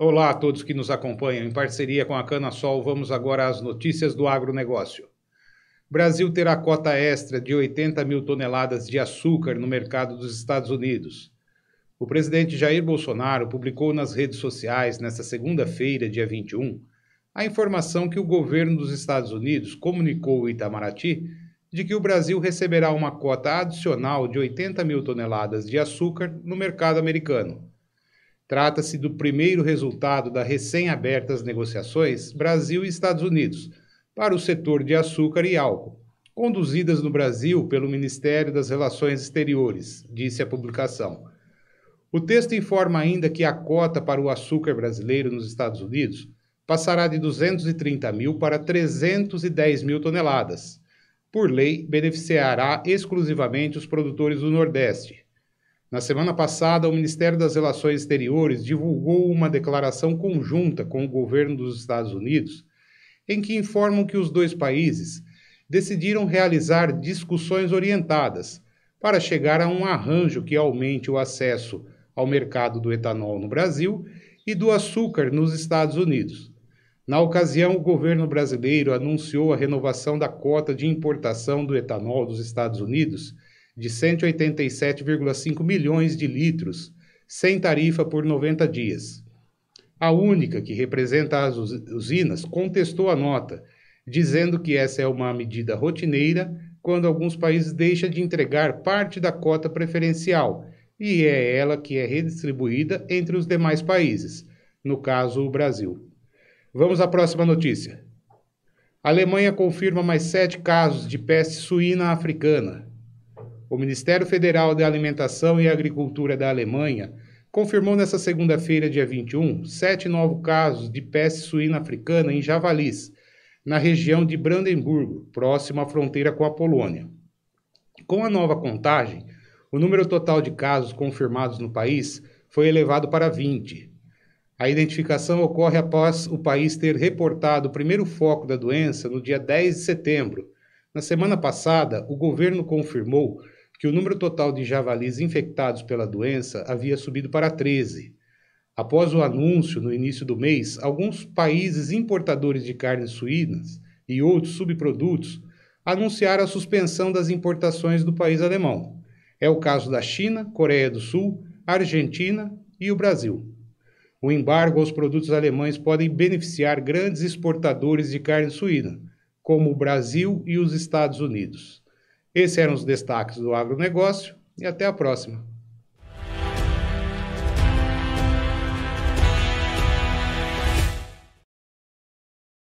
Olá a todos que nos acompanham. Em parceria com a Canasol, vamos agora às notícias do agronegócio. Brasil terá cota extra de 80 mil toneladas de açúcar no mercado dos Estados Unidos. O presidente Jair Bolsonaro publicou nas redes sociais, nesta segunda-feira, dia 21, a informação que o governo dos Estados Unidos comunicou ao Itamaraty de que o Brasil receberá uma cota adicional de 80 mil toneladas de açúcar no mercado americano. Trata-se do primeiro resultado das recém-abertas negociações Brasil e Estados Unidos para o setor de açúcar e álcool, conduzidas no Brasil pelo Ministério das Relações Exteriores, disse a publicação. O texto informa ainda que a cota para o açúcar brasileiro nos Estados Unidos passará de 230 mil para 310 mil toneladas. Por lei, beneficiará exclusivamente os produtores do Nordeste, na semana passada, o Ministério das Relações Exteriores divulgou uma declaração conjunta com o governo dos Estados Unidos, em que informam que os dois países decidiram realizar discussões orientadas para chegar a um arranjo que aumente o acesso ao mercado do etanol no Brasil e do açúcar nos Estados Unidos. Na ocasião, o governo brasileiro anunciou a renovação da cota de importação do etanol dos Estados Unidos de 187,5 milhões de litros, sem tarifa por 90 dias. A única que representa as usinas contestou a nota, dizendo que essa é uma medida rotineira quando alguns países deixam de entregar parte da cota preferencial, e é ela que é redistribuída entre os demais países, no caso o Brasil. Vamos à próxima notícia. A Alemanha confirma mais sete casos de peste suína africana. O Ministério Federal da Alimentação e Agricultura da Alemanha confirmou nesta segunda-feira, dia 21, sete novos casos de peste suína africana em javalis, na região de Brandemburgo, próximo à fronteira com a Polônia. Com a nova contagem, o número total de casos confirmados no país foi elevado para 20. A identificação ocorre após o país ter reportado o primeiro foco da doença no dia 10 de setembro. Na semana passada, o governo confirmou que o número total de javalis infectados pela doença havia subido para 13. Após o anúncio no início do mês, alguns países importadores de carnes suínas e outros subprodutos anunciaram a suspensão das importações do país alemão. É o caso da China, Coreia do Sul, Argentina e o Brasil. O embargo aos produtos alemães pode beneficiar grandes exportadores de carne suína, como o Brasil e os Estados Unidos. Esses eram os destaques do agronegócio e até a próxima.